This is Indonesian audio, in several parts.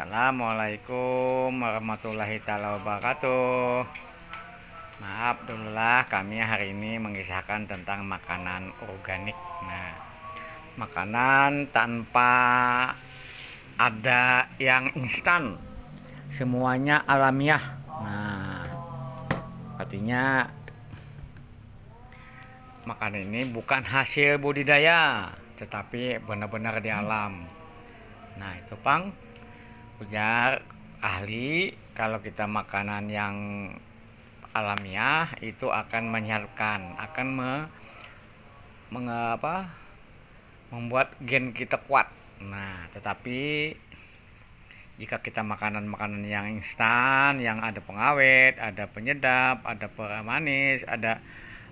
Assalamualaikum warahmatullahi taala wabarakatuh. Maaf lah, kami hari ini mengisahkan tentang makanan organik. Nah, makanan tanpa ada yang instan. Semuanya alamiah. Nah, artinya makanan ini bukan hasil budidaya, tetapi benar-benar di alam. Nah, itu Pang punya ahli kalau kita makanan yang alamiah itu akan menyiarkan akan me, mengapa membuat gen kita kuat nah tetapi jika kita makanan-makanan yang instan yang ada pengawet ada penyedap ada pemanis ada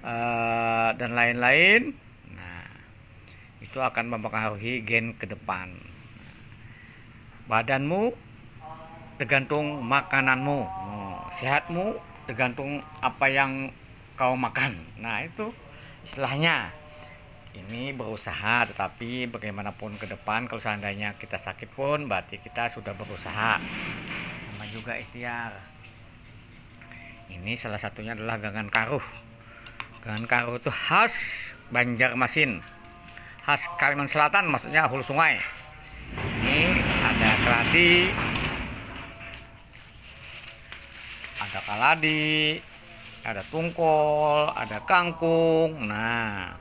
uh, dan lain-lain nah itu akan mempengaruhi gen ke depan badanmu tergantung makananmu oh, sehatmu tergantung apa yang kau makan nah itu istilahnya ini berusaha tetapi bagaimanapun ke depan kalau seandainya kita sakit pun berarti kita sudah berusaha sama juga ikhtiar ini salah satunya adalah gangan karuh gangan karuh itu khas Banjarmasin khas Kalimantan Selatan maksudnya hulu sungai ada keladi ada kaladi ada tungkol ada kangkung nah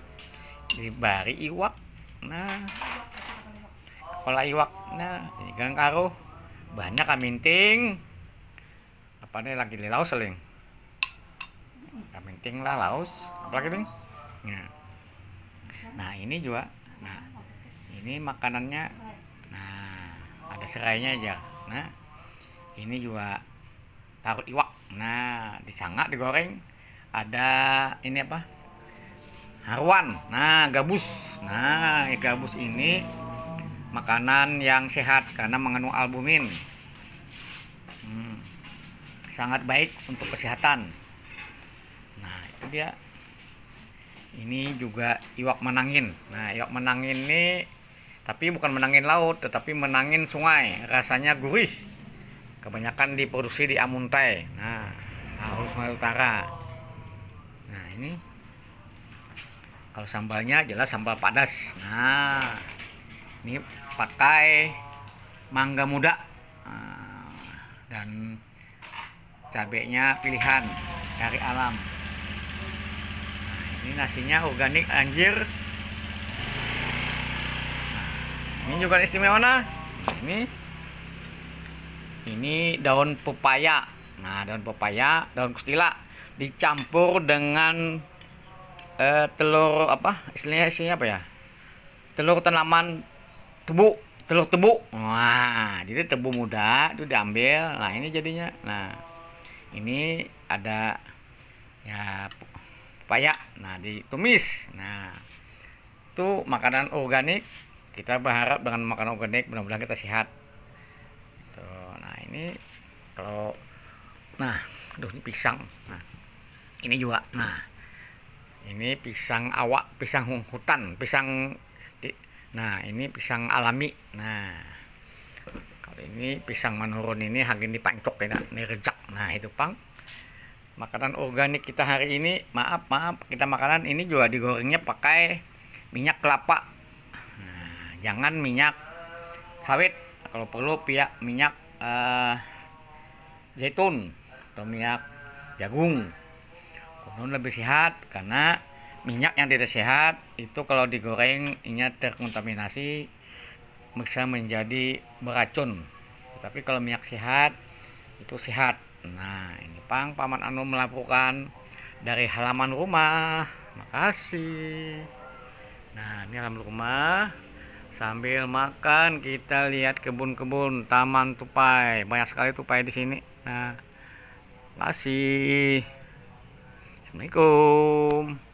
ini bari iwak nah kepala iwak nah ini gang karo banyak kaminting apa nih lagi di laos seling kaminting lah apa lagi nih nah. Ya. nah ini juga nah ini makanannya nah ada serainya aja nah ini juga parut iwak nah disangat digoreng ada ini apa haruan, nah gabus nah gabus ini makanan yang sehat karena mengandung albumin hmm, sangat baik untuk kesehatan nah itu dia ini juga iwak menangin nah iwak menangin ini tapi bukan menangin laut tetapi menangin sungai rasanya gurih kebanyakan diproduksi di Amuntai nah Ahul Sungai Utara nah ini kalau sambalnya jelas sambal padas nah ini pakai mangga muda nah, dan cabenya pilihan dari alam nah, ini nasinya organik anjir ini juga istimewa nah ini ini daun pepaya nah daun pepaya daun kustila dicampur dengan eh, telur apa istilahnya isinya apa ya telur tanaman tebu telur tebu wah jadi tebu muda itu diambil nah ini jadinya nah ini ada ya pepaya nah ditumis nah itu makanan organik kita berharap dengan makan organik mudah-mudahan kita sehat tuh, gitu. nah ini kalau nah aduh ini pisang nah ini juga nah ini pisang awak pisang hutan pisang di, nah ini pisang alami nah kalau ini pisang manurun ini hagen dipancok ya ini rejak nah itu pang makanan organik kita hari ini maaf maaf kita makanan ini juga digorengnya pakai minyak kelapa jangan minyak sawit kalau perlu pihak minyak uh, zaitun atau minyak jagung konon lebih sehat karena minyak yang tidak sehat itu kalau digoreng ini terkontaminasi bisa menjadi beracun tetapi kalau minyak sehat itu sehat nah ini pang paman anu melakukan dari halaman rumah makasih nah ini halaman rumah Sambil makan kita lihat kebun-kebun, taman tupai. Banyak sekali tupai di sini. Nah, kasih. Assalamualaikum.